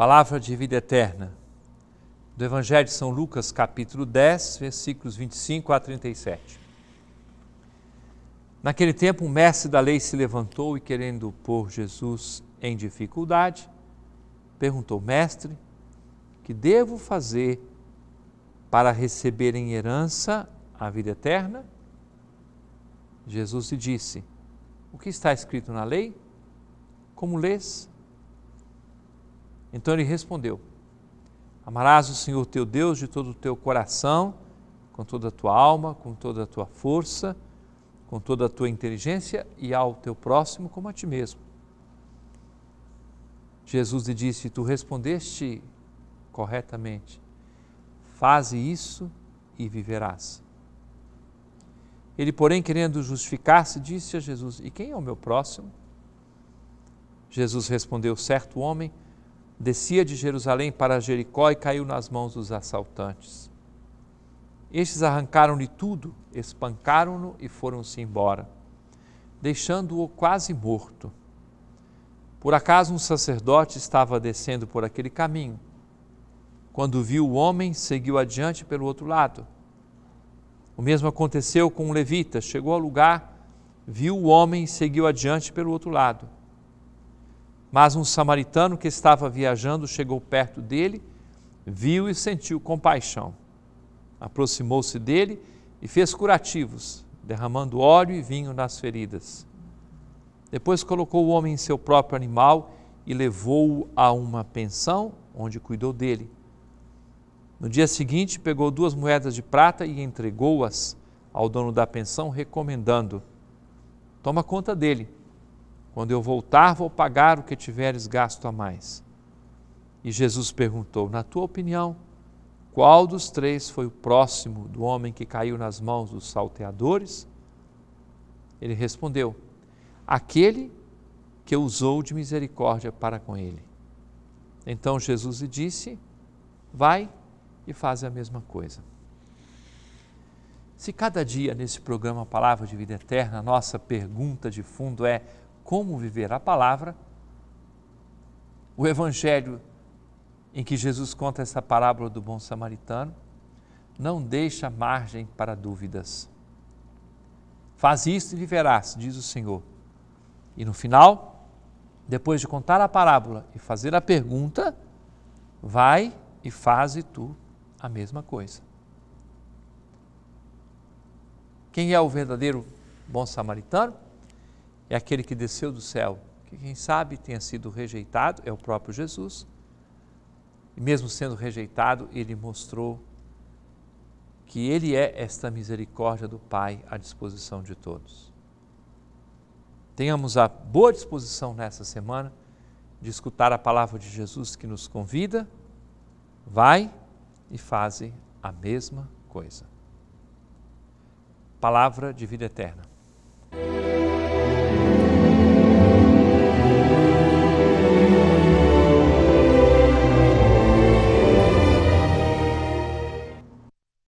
Palavra de vida eterna. Do Evangelho de São Lucas, capítulo 10, versículos 25 a 37. Naquele tempo, um mestre da lei se levantou e, querendo pôr Jesus em dificuldade, perguntou: Mestre, que devo fazer para receber em herança a vida eterna? Jesus lhe disse: O que está escrito na lei? Como lês? Então ele respondeu: Amarás o Senhor teu Deus de todo o teu coração, com toda a tua alma, com toda a tua força, com toda a tua inteligência e ao teu próximo como a ti mesmo. Jesus lhe disse: Tu respondeste corretamente. Faze isso e viverás. Ele, porém, querendo justificar-se, disse a Jesus: E quem é o meu próximo? Jesus respondeu: Certo homem descia de Jerusalém para Jericó e caiu nas mãos dos assaltantes. Estes arrancaram-lhe tudo, espancaram-no e foram-se embora, deixando-o quase morto. Por acaso um sacerdote estava descendo por aquele caminho. Quando viu o homem, seguiu adiante pelo outro lado. O mesmo aconteceu com um levita, chegou ao lugar, viu o homem e seguiu adiante pelo outro lado. Mas um samaritano que estava viajando chegou perto dele, viu e sentiu compaixão. Aproximou-se dele e fez curativos, derramando óleo e vinho nas feridas. Depois colocou o homem em seu próprio animal e levou-o a uma pensão, onde cuidou dele. No dia seguinte, pegou duas moedas de prata e entregou-as ao dono da pensão, recomendando: Toma conta dele quando eu voltar, vou pagar o que tiveres gasto a mais. E Jesus perguntou: Na tua opinião, qual dos três foi o próximo do homem que caiu nas mãos dos salteadores? Ele respondeu: Aquele que usou de misericórdia para com ele. Então Jesus lhe disse: Vai e faz a mesma coisa. Se cada dia nesse programa Palavra de Vida Eterna, a nossa pergunta de fundo é: como viver a palavra, o evangelho em que Jesus conta essa parábola do bom samaritano, não deixa margem para dúvidas. Faz isso e viverás, diz o Senhor. E no final, depois de contar a parábola e fazer a pergunta, vai e faze tu a mesma coisa. Quem é o verdadeiro bom samaritano? é aquele que desceu do céu, que quem sabe tenha sido rejeitado, é o próprio Jesus. E mesmo sendo rejeitado, ele mostrou que ele é esta misericórdia do Pai à disposição de todos. Tenhamos a boa disposição nessa semana de escutar a palavra de Jesus que nos convida, vai e faze a mesma coisa. Palavra de vida eterna.